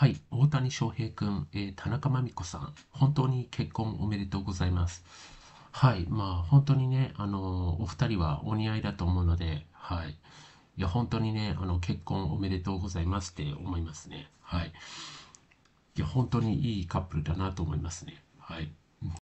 はい、大谷翔平君、えー、田中真美子さん、本当に結婚おめでとうございます。はい、まあ本当にね、あのー、お二人はお似合いだと思うので、はい、いや本当にね、あの結婚おめでとうございますって思いますね。はい、いや本当にいいカップルだなと思いますね。はい。